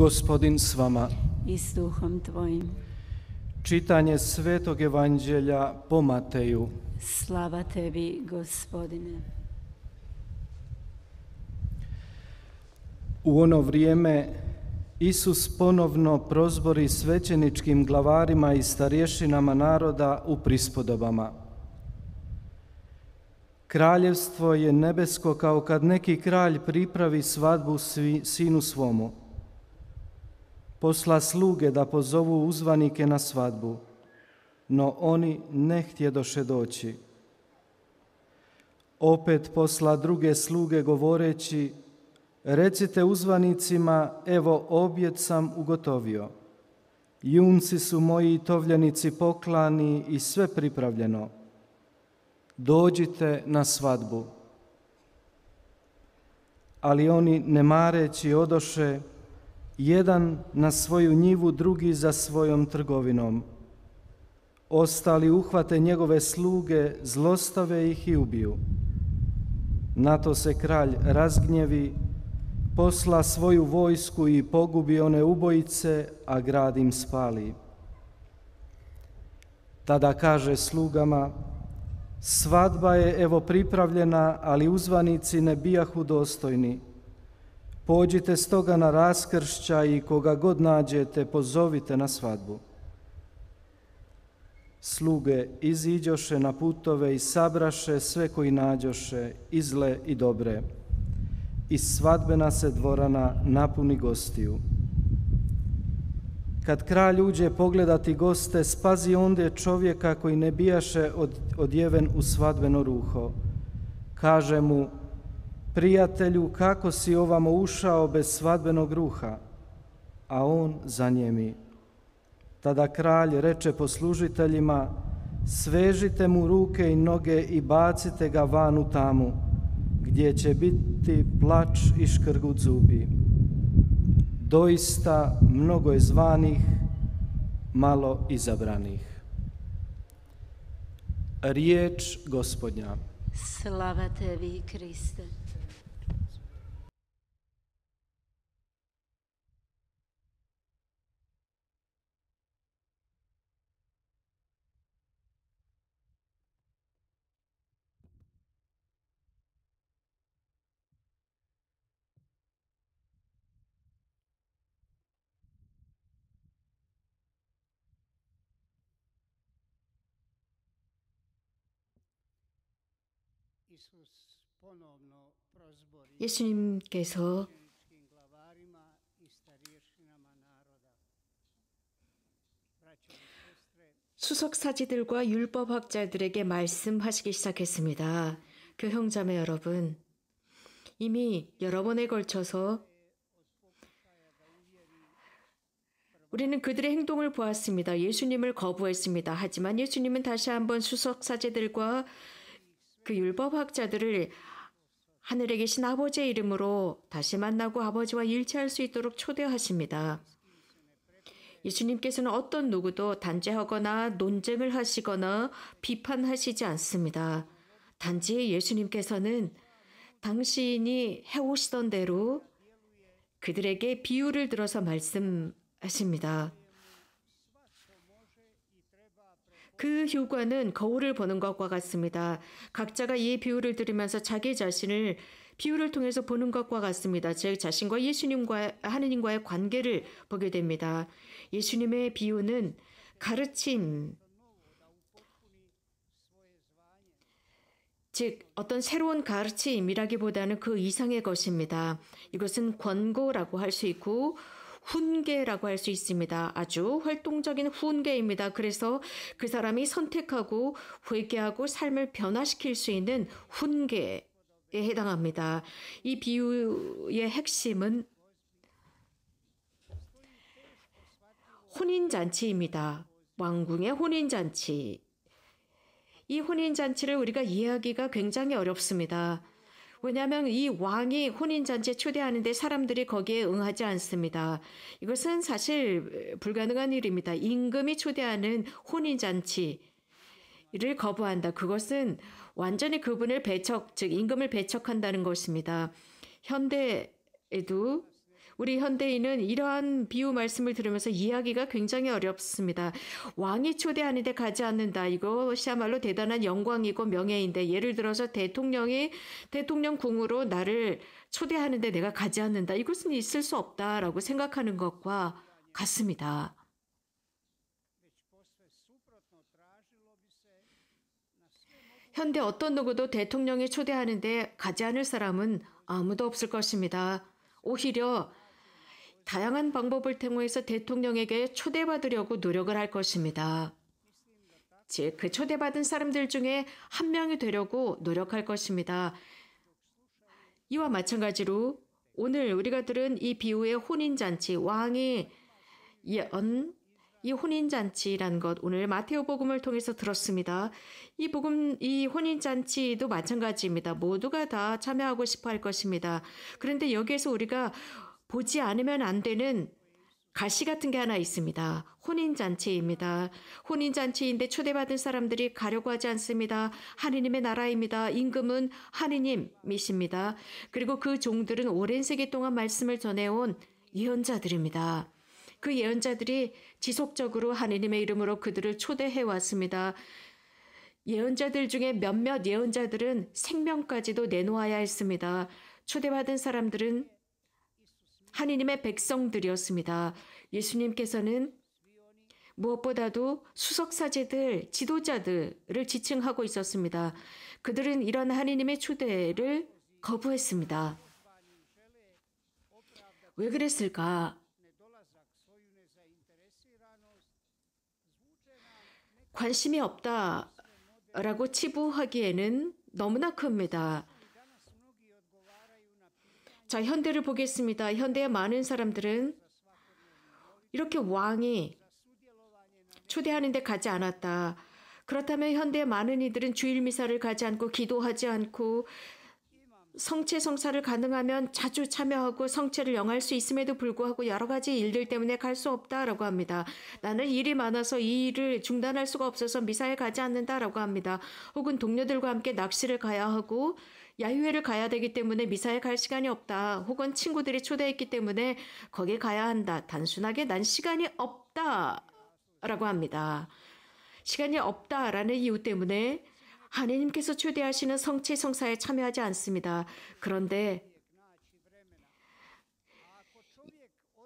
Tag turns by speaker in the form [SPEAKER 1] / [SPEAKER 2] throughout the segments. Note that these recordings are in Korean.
[SPEAKER 1] Gospodin s vama.
[SPEAKER 2] I s duhom tvojim.
[SPEAKER 1] Čitanje Svetog Evanđelja po Mateju.
[SPEAKER 2] Slava tebi, Gospodine.
[SPEAKER 1] U ono vrijeme Isus ponovno prozbori svećeničkim glavarima i starješinama naroda u prispodobama. Kraljevstvo je nebesko kao kad neki kralj pripravi svadbu sinu svomu posla sluge da pozovu uzvanike na svadbu, no oni ne doše doći. Opet posla druge sluge govoreći, recite uzvanicima, evo objed sam ugotovio. Junci su moji tovljenici poklani i sve pripravljeno. Dođite na svadbu. Ali oni ne mareći odoše, jedan na svoju njivu, drugi za svojom trgovinom. Ostali uhvate njegove sluge, zlostave ih i ubiju. Na to se kralj razgnjevi, posla svoju vojsku i pogubi one ubojice, a grad im spali. Tada kaže slugama, svadba je evo pripravljena, ali uzvanici ne bijahu dostojni. Pođite stoga na raskršća i koga god nađete, pozovite na svadbu. Sluge iziđoše na putove i sabraše sve koji nađoše, izle i dobre. I svadbena se dvorana napuni gostiju. Kad kralj uđe pogledati goste, spazi ondje čovjeka koji ne bijaše odjeven u svadbeno ruho. Kaže mu, Prijatelju, kako si ovamo ušao bez svadbenog ruha? A on za njemi. Tada kralj reče poslužiteljima, svežite mu ruke i noge i bacite ga van u tamu, gdje će biti plač i škrgu zubi. Doista mnogo je zvanih, malo izabranih. Riječ gospodnja. Slava tebi, Kriste. 예수님께서
[SPEAKER 2] 수석사지들과 율법학자들에게 말씀하시기 시작했습니다. 교형자매 여러분, 이미 여러 번에 걸쳐서 우리는 그들의 행동을 보았습니다. 예수님을 거부했습니다. 하지만 예수님은 다시 한번 수석사제들과 그 율법학자들을 하늘에 계신 아버지의 이름으로 다시 만나고 아버지와 일치할 수 있도록 초대하십니다. 예수님께서는 어떤 누구도 단죄하거나 논쟁을 하시거나 비판하시지 않습니다. 단지 예수님께서는 당시이 해오시던 대로 그들에게 비유를 들어서 말씀하십니다. 그 효과는 거울을 보는 것과 같습니다. 각자가 이 비유를 들으면서 자기 자신을 비유를 통해서 보는 것과 같습니다. 즉 자신과 예수님과 하느님과의 관계를 보게 됩니다. 예수님의 비유는 가르침 즉 어떤 새로운 가르침이라기보다는 그 이상의 것입니다. 이것은 권고라고 할 수 있고 훈계라고 할 수 있습니다. 아주 활동적인 훈계입니다. 그래서 그 사람이 선택하고 회개하고 삶을 변화시킬 수 있는 훈계에 해당합니다. 이 비유의 핵심은 혼인잔치입니다. 왕궁의 혼인잔치. 이 혼인잔치를 우리가 이해하기가 굉장히 어렵습니다. 왜냐하면 이 왕이 혼인잔치에 초대하는데 사람들이 거기에 응하지 않습니다. 이것은 사실 불가능한 일입니다. 임금이 초대하는 혼인잔치를 거부한다. 그것은 완전히 그분을 배척, 즉, 임금을 배척한다는 것입니다. 현대에도 우리 현대인은 이러한 비유 말씀을 들으면서 이해하기가 굉장히 어렵습니다. 왕이 초대하는데 가지 않는다. 이것이야말로 대단한 영광이고 명예인데 예를 들어서 대통령이 대통령 궁으로 나를 초대하는데 내가 가지 않는다. 이것은 있을 수 없다라고 생각하는 것과 같습니다. 현대 어떤 누구도 대통령이 초대하는데 가지 않을 사람은 아무도 없을 것입니다. 오히려 다양한 방법을 통해서 대통령에게 초대받으려고 노력을 할 것입니다. 즉, 그 초대받은 사람들 중에 한 명이 되려고 노력할 것입니다. 이와 마찬가지로 오늘 우리가 들은 이 비유의 혼인잔치, 왕이 연, 이 혼인잔치란 것 오늘 마테오 복음을 통해서 들었습니다. 이 복음, 이 혼인잔치도 마찬가지입니다. 모두가 다 참여하고 싶어 할 것입니다. 그런데 여기에서 우리가 보지 않으면 안 되는 가시 같은 게 하나 있습니다. 혼인잔치입니다. 혼인잔치인데 초대받은 사람들이 가려고 하지 않습니다. 하느님의 나라입니다. 임금은 하느님이십니다. 그리고 그 종들은 오랜 세기 동안 말씀을 전해온 예언자들입니다. 그 예언자들이 지속적으로 하느님의 이름으로 그들을 초대해 왔습니다. 예언자들 중에 몇몇 예언자들은 생명까지도 내놓아야 했습니다. 초대받은 사람들은 하느님의 백성들이었습니다. 예수님께서는 무엇보다도 수석사제들, 지도자들을 지칭하고 있었습니다. 그들은 이런 하느님의 초대를 거부했습니다. 왜 그랬을까? 관심이 없다라고 치부하기에는 너무나 큽니다. 자, 현대를 보겠습니다. 현대의 많은 사람들은 이렇게 왕이 초대하는데 가지 않았다. 그렇다면 현대의 많은 이들은 주일 미사를 가지 않고 기도하지 않고 성체 성사를 가능하면 자주 참여하고 성체를 영할 수 있음에도 불구하고 여러 가지 일들 때문에 갈 수 없다라고 합니다. 나는 일이 많아서 이 일을 중단할 수가 없어서 미사에 가지 않는다라고 합니다. 혹은 동료들과 함께 낚시를 가야 하고 야유회를 가야 되기 때문에 미사에 갈 시간이 없다. 혹은 친구들이 초대했기 때문에 거기 가야 한다. 단순하게 난 시간이 없다. 라고 합니다. 시간이 없다라는 이유 때문에 하느님께서 초대하시는 성체 성사에 참여하지 않습니다. 그런데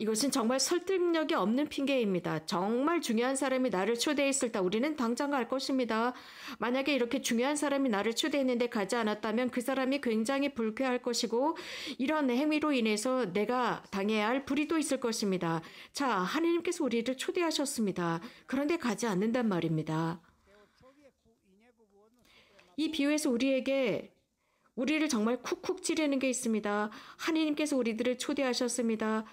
[SPEAKER 2] 이것은 정말 설득력이 없는 핑계입니다. 정말 중요한 사람이 나를 초대했을 때 우리는 당장 갈 것입니다. 만약에 이렇게 중요한 사람이 나를 초대했는데 가지 않았다면 그 사람이 굉장히 불쾌할 것이고 이런 행위로 인해서 내가 당해야 할 불의도 있을 것입니다. 자, 하느님께서 우리를 초대하셨습니다. 그런데 가지 않는단 말입니다. 이 비유에서 우리에게 우리를 정말 쿡쿡 찌르는 게 있습니다. 하느님께서 우리들을 초대하셨습니다.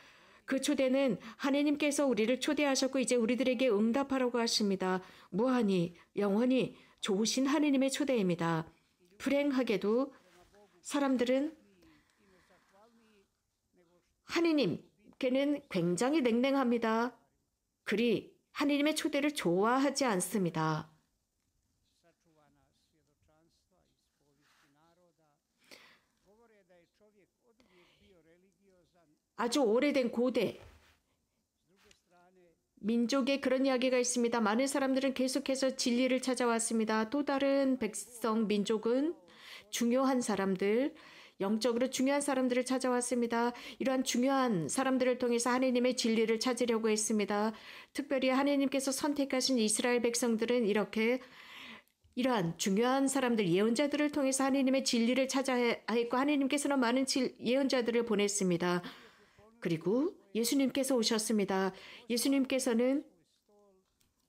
[SPEAKER 2] 그 초대는 하느님께서 우리를 초대하셨고 이제 우리들에게 응답하라고 하십니다. 무한히 영원히 좋으신 하느님의 초대입니다. 불행하게도 사람들은 하느님께는 굉장히 냉랭합니다. 그리 하느님의 초대를 좋아하지 않습니다. 아주 오래된 고대 민족의 그런 이야기가 있습니다. 많은 사람들은 계속해서 진리를 찾아왔습니다. 또 다른 백성 민족은 중요한 사람들, 영적으로 중요한 사람들을 찾아왔습니다. 이러한 중요한 사람들을 통해서 하느님의 진리를 찾으려고 했습니다. 특별히 하느님께서 선택하신 이스라엘 백성들은 이렇게 이러한 중요한 사람들 예언자들을 통해서 하느님의 진리를 찾아야 했고 하느님께서는 많은 예언자들을 보냈습니다. 그리고 예수님께서 오셨습니다. 예수님께서는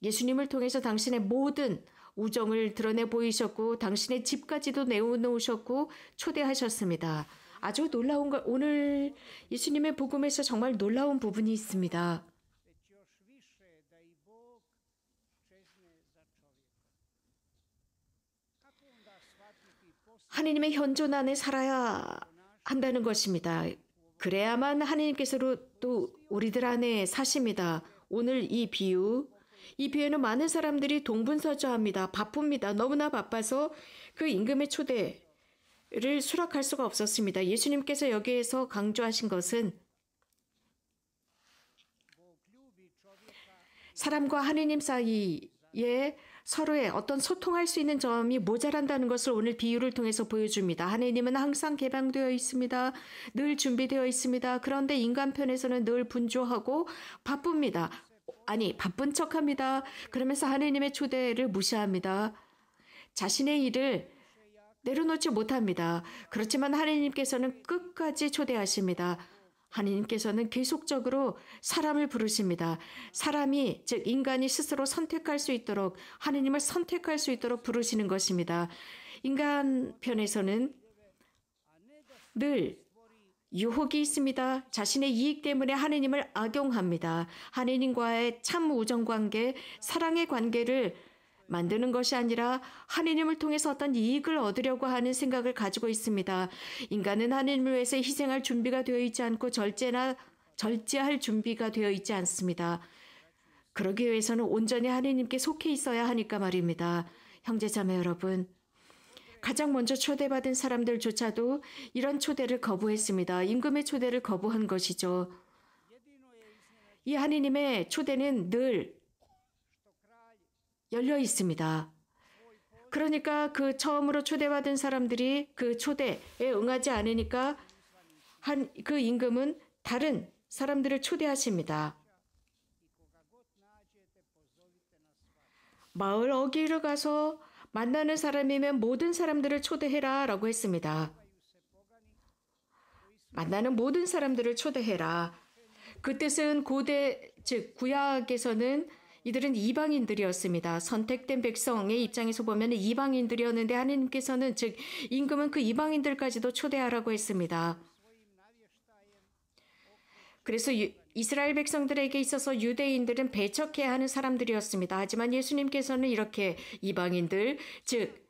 [SPEAKER 2] 예수님을 통해서 당신의 모든 우정을 드러내 보이셨고 당신의 집까지도 내놓으셨고 어 초대하셨습니다. 아주 놀라운 걸 오늘 예수님의 복음에서 정말 놀라운 부분이 있습니다. 하느님의 현존 안에 살아야 한다는 것입니다. 그래야만 하느님께서로 또 우리들 안에 사십니다. 오늘 이 비유 이 비유는 많은 사람들이 동분서주합니다. 바쁩니다. 너무나 바빠서 그 임금의 초대를 수락할 수가 없었습니다. 예수님께서 여기에서 강조하신 것은 사람과 하느님 사이에 서로의 어떤 소통할 수 있는 점이 모자란다는 것을 오늘 비유를 통해서 보여줍니다. 하느님은 항상 개방되어 있습니다. 늘 준비되어 있습니다. 그런데 인간 편에서는 늘 분주하고 바쁩니다. 아니, 바쁜 척 합니다. 그러면서 하느님의 초대를 무시합니다. 자신의 일을 내려놓지 못합니다. 그렇지만 하느님께서는 끝까지 초대하십니다. 하느님께서는 계속적으로 사람을 부르십니다. 사람이 즉 인간이 스스로 선택할 수 있도록 하나님을 선택할 수 있도록 부르시는 것입니다. 인간 편에서는 늘 유혹이 있습니다. 자신의 이익 때문에 하느님을 악용합니다. 하느님과의 참 우정 관계, 사랑의 관계를 만드는 것이 아니라 하느님을 통해서 어떤 이익을 얻으려고 하는 생각을 가지고 있습니다. 인간은 하느님을 위해서 희생할 준비가 되어 있지 않고 절제나 절제할 준비가 되어 있지 않습니다. 그러기 위해서는 온전히 하느님께 속해 있어야 하니까 말입니다. 형제 자매 여러분, 가장 먼저 초대받은 사람들조차도 이런 초대를 거부했습니다. 임금의 초대를 거부한 것이죠. 이 하느님의 초대는 늘 열려 있습니다. 그러니까 그 처음으로 초대받은 사람들이 그 초대에 응하지 않으니까 한그 임금은 다른 사람들을 초대하십니다. 마을 어귀를 가서 만나는 사람이면 모든 사람들을 초대해라 라고 했습니다. 만나는 모든 사람들을 초대해라. 그 뜻은 고대, 즉, 구약에서는 이들은 이방인들이었습니다. 선택된 백성의 입장에서 보면 이방인들이었는데 하느님께서는 즉 임금은 그 이방인들까지도 초대하라고 했습니다. 그래서 유, 이스라엘 백성들에게 있어서 유대인들은 배척해야 하는 사람들이었습니다. 하지만 예수님께서는 이렇게 이방인들, 즉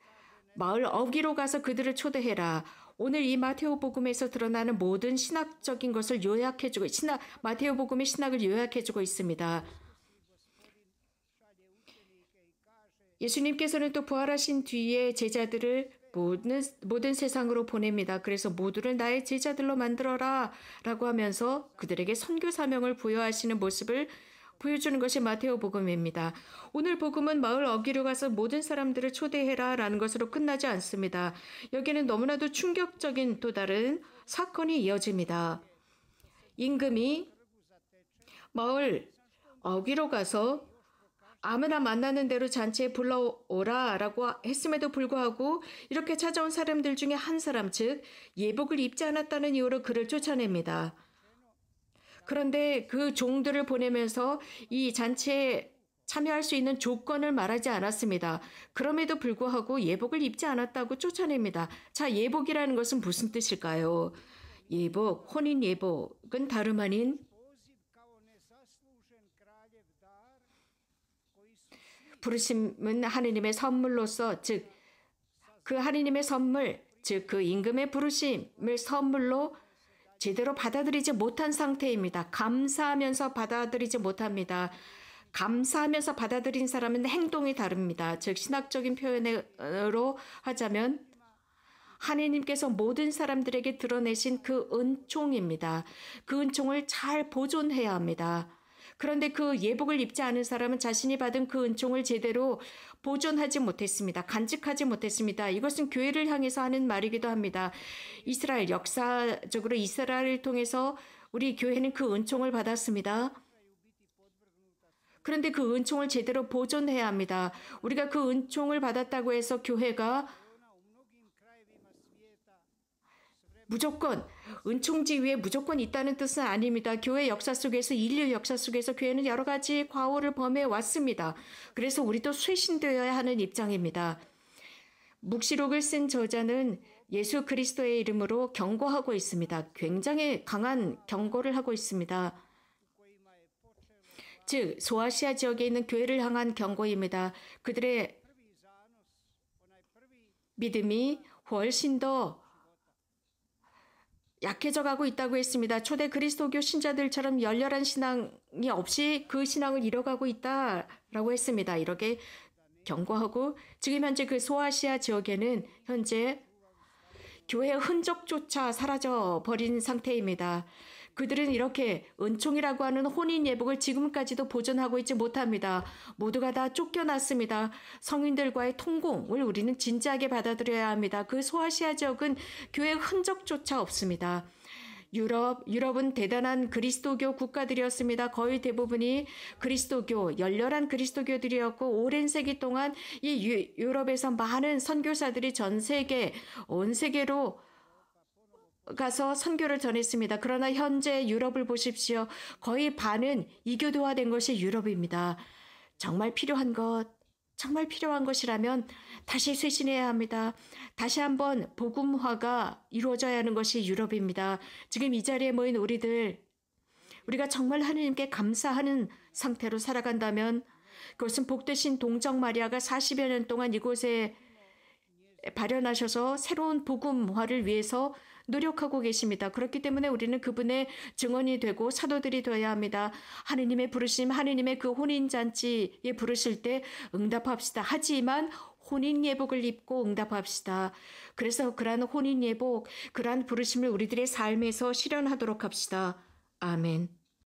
[SPEAKER 2] 마을 어귀로 가서 그들을 초대해라. 오늘 이 마테오복음에서 드러나는 모든 신학적인 것을 요약해주고 신학 마테오복음의 신학을 요약해주고 있습니다. 예수님께서는 또 부활하신 뒤에 제자들을 모든, 모든 세상으로 보냅니다. 그래서 모두를 나의 제자들로 만들어라 라고 하면서 그들에게 선교 사명을 부여하시는 모습을 보여주는 것이 마테오 복음입니다. 오늘 복음은 마을 어귀로 가서 모든 사람들을 초대해라 라는 것으로 끝나지 않습니다. 여기는 너무나도 충격적인 또 다른 사건이 이어집니다. 임금이 마을 어귀로 가서 아무나 만나는 대로 잔치에 불러오라 라고 했음에도 불구하고 이렇게 찾아온 사람들 중에 한 사람, 즉, 예복을 입지 않았다는 이유로 그를 쫓아냅니다. 그런데 그 종들을 보내면서 이 잔치에 참여할 수 있는 조건을 말하지 않았습니다. 그럼에도 불구하고 예복을 입지 않았다고 쫓아냅니다. 자, 예복이라는 것은 무슨 뜻일까요? 예복, 혼인 예복은 다름 아닌 부르심은 하느님의 선물로서 즉 그 하느님의 선물 즉 그 임금의 부르심을 선물로 제대로 받아들이지 못한 상태입니다. 감사하면서 받아들이지 못합니다. 감사하면서 받아들인 사람은 행동이 다릅니다. 즉 신학적인 표현으로 하자면 하느님께서 모든 사람들에게 드러내신 그 은총입니다. 그 은총을 잘 보존해야 합니다. 그런데 그 예복을 입지 않은 사람은 자신이 받은 그 은총을 제대로 보존하지 못했습니다. 간직하지 못했습니다. 이것은 교회를 향해서 하는 말이기도 합니다. 이스라엘 역사적으로 이스라엘을 통해서 우리 교회는 그 은총을 받았습니다. 그런데 그 은총을 제대로 보존해야 합니다. 우리가 그 은총을 받았다고 해서 교회가 무조건 은총지 위에 무조건 있다는 뜻은 아닙니다. 교회 역사 속에서 인류 역사 속에서 교회는 여러 가지 과오를 범해 왔습니다. 그래서 우리도 쇄신되어야 하는 입장입니다. 묵시록을 쓴 저자는 예수 그리스도의 이름으로 경고하고 있습니다. 굉장히 강한 경고를 하고 있습니다. 즉 소아시아 지역에 있는 교회를 향한 경고입니다. 그들의 믿음이 훨씬 더 약해져 가고 있다고 했습니다. 초대 그리스도교 신자들처럼 열렬한 신앙이 없이 그 신앙을 잃어가고 있다라고 했습니다. 이렇게 경고하고 지금 현재 그 소아시아 지역에는 현재 교회 흔적조차 사라져 버린 상태입니다. 그들은 이렇게 은총이라고 하는 혼인 예복을 지금까지도 보존하고 있지 못합니다. 모두가 다 쫓겨났습니다. 성인들과의 통공을 우리는 진지하게 받아들여야 합니다. 그 소아시아 지역은 교회 흔적조차 없습니다. 유럽, 유럽은 대단한 그리스도교 국가들이었습니다. 거의 대부분이 그리스도교, 열렬한 그리스도교들이었고, 오랜 세기 동안 이 유, 유럽에서 많은 선교사들이 전 세계, 온 세계로 가서 선교를 전했습니다. 그러나 현재 유럽을 보십시오. 거의 반은 이교도화된 것이 유럽입니다. 정말 필요한 것, 정말 필요한 것이라면 다시 쇄신해야 합니다. 다시 한번 복음화가 이루어져야 하는 것이 유럽입니다. 지금 이 자리에 모인 우리들, 우리가 정말 하느님께 감사하는 상태로 살아간다면 그것은 복되신 동정 마리아가 40여 년 동안 이곳에 발현하셔서 새로운 복음화를 위해서 노력하고 계십니다. 그렇기 때문에 우리는 그분의 증언이 되고 사도들이 되어야 합니다. 하느님의 부르심, 하느님의 그 혼인잔치에 부르실 때 응답합시다. 하지만 혼인 예복을 입고 응답합시다. 그래서 그러한 혼인 예복, 그러한 부르심을 우리들의 삶에서 실현하도록 합시다. 아멘.